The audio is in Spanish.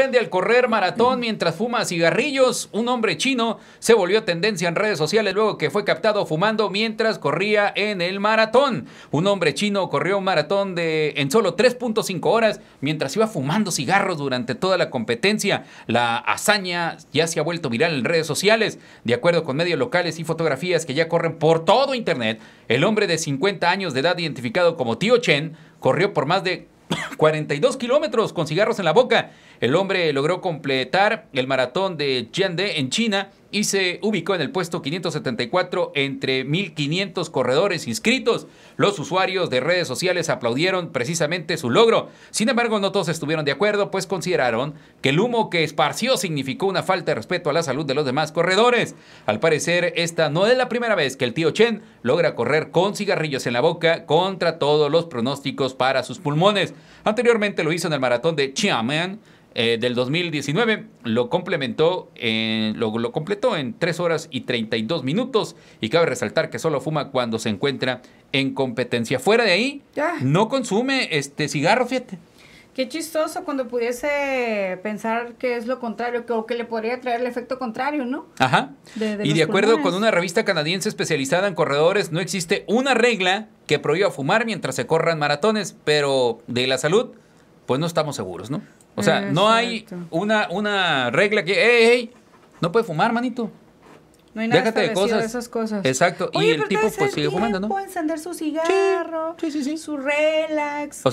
Prende al correr maratón mientras fuma cigarrillos. Un hombre chino se volvió tendencia en redes sociales luego que fue captado fumando mientras corría en el maratón. Un hombre chino corrió un maratón de en solo 3.5 horas mientras iba fumando cigarros durante toda la competencia. La hazaña ya se ha vuelto viral en redes sociales. De acuerdo con medios locales y fotografías que ya corren por todo internet, el hombre de 50 años de edad identificado como Tío Chen corrió por más de 42 kilómetros con cigarros en la boca. El hombre logró completar el maratón de Chengde en China y se ubicó en el puesto 574 entre 1.500 corredores inscritos. Los usuarios de redes sociales aplaudieron precisamente su logro. Sin embargo, no todos estuvieron de acuerdo, pues consideraron que el humo que esparció significó una falta de respeto a la salud de los demás corredores. Al parecer, esta no es la primera vez que el tío Chen logra correr con cigarrillos en la boca contra todos los pronósticos para sus pulmones. Anteriormente lo hizo en el maratón de Xiamen eh, del 2019 lo complementó en, lo, lo, completó en 3 horas y 32 minutos y cabe resaltar que solo fuma cuando se encuentra en competencia. Fuera de ahí, no consume este cigarro, fíjate. Qué chistoso cuando pudiese pensar que es lo contrario, que, que le podría traer el efecto contrario, ¿no? Ajá. y de acuerdo con una revista canadiense especializada en corredores, no existe una regla que prohíba fumar mientras se corran maratones, pero de la salud pues no estamos seguros, ¿no? O sea, no hay una, una regla que, hey, hey, no puede fumar, manito. No hay nada Déjate de cosas. esas cosas. Exacto. y el tipo pues sigue fumando, ¿no? Puede encender su cigarro, sí, su relax.